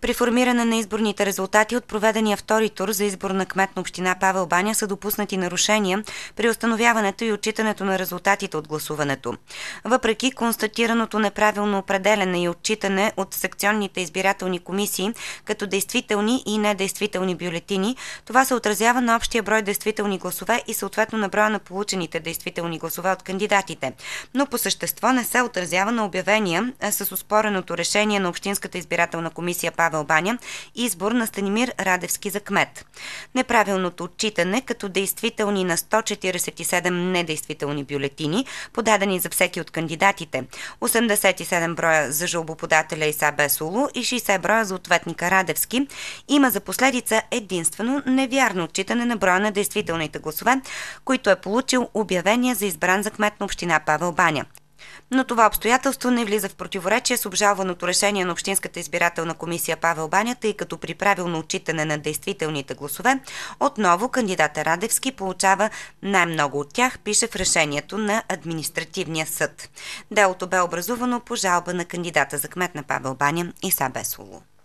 При формиране на изборните резултати от проведения втори тур за избор на кмет на община Павел Баня са допуснати нарушения при установяването и отчитането на резултатите от гласуването. Въпреки констатираното неправилно определене и отчитане от секционните избирателни комисии като действителни и недействителни бюлетини, това се отразява на общия брой действителни гласове и съответно на броя на получените действителни гласове от кандидатите, но по същество не се отразява на обявения с оспореното решение на Общинската избирателна комисия Павел Павел Баня и избор на Станимир Радевски за кмет. Неправилното отчитане като действителни на 147 недействителни бюлетини, подадени за всеки от кандидатите, 87 броя за жалбоподателя Иса Бесоло и 60 броя за ответника Радевски, има за последица единствено невярно отчитане на броя на действителните гласове, които е получил обявение за избран за кмет на община Павел Баня. Но това обстоятелство не влиза в противоречие с обжалваното решение на Общинската избирателна комисия Павел Банята. И като при правилно отчитане на действителните гласове, отново кандидата Радевски получава най-много от тях, пише в решението на административния съд. Делото бе образувано по жалба на кандидата за кмет на Павел Баня Иса Бесоло.